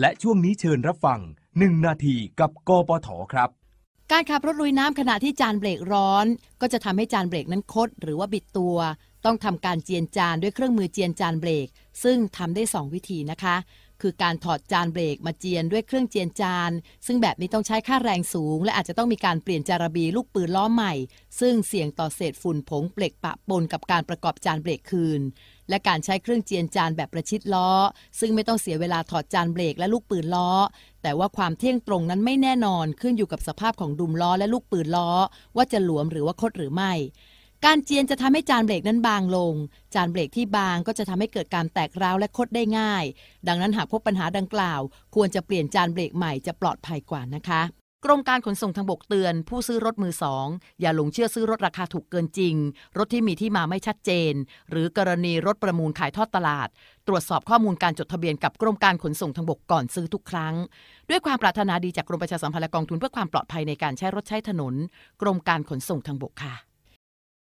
และช่วงนี้เชิญรับฟัง 1 นาทีกับกปทครับ การขับรถลุยน้ำขณะที่จานเบรกร้อน ก็จะทำให้จานเบรกนั้นคดหรือว่าบิดตัว ต้องทำการเจียนจานด้วยเครื่องมือเจียนจานเบรกซึ่งทำได้ 2 วิธีนะคะคือการถอดจานเบรกมาเจียนด้วยเครื่องเจียนจาน ซึ่งแบบนี้ต้องใช้ค่าแรงสูง และอาจจะต้องมีการเปลี่ยนจารบีลูกปืนล้อใหม่ ซึ่งเสี่ยงต่อเศษฝุ่นผงเปลกปะปนกับการประกอบจานเบรกคืนและการใช้เครื่องเจียนจานแบบประชิดล้อ ซึ่งไม่ต้องเสียเวลาถอดจานเบรกและลูกปืนล้อ แต่ว่าความเที่ยงตรงนั้นไม่แน่นอนขึ้นอยู่กับสภาพของดุมล้อและลูกปืนล้อ ว่าจะหลวมหรือว่าคดหรือไม่การเจียนจะทำให้จานเบรกนั้นบางลง จานเบรกที่บางก็จะทำให้เกิดการแตกร้าว และคดได้ง่าย ดังนั้นหากพบปัญหาดังกล่าวควรจะเปลี่ยนจานเบรกใหม่จะปลอดภัยกว่านะคะ กรมการขนส่งทางบกเตือน ผู้ซื้อรถมือสองอย่าหลงเชื่อซื้อรถราคาถูกเกินจริง รถที่มีที่มาไม่ชัดเจน หรือกรณีรถประมูลขายทอดตลาด ตรวจสอบข้อมูลการจดทะเบียนกับ กรมการขนส่งทางบกก่อนซื้อทุกครั้ง ด้วยความปรารถนาดีจากกรมประชาสัมพันธ์และกองทุนเพื่อความปลอดภัยในการใช้รถใช้ถนนกรมการขนส่งทางบกค่ะ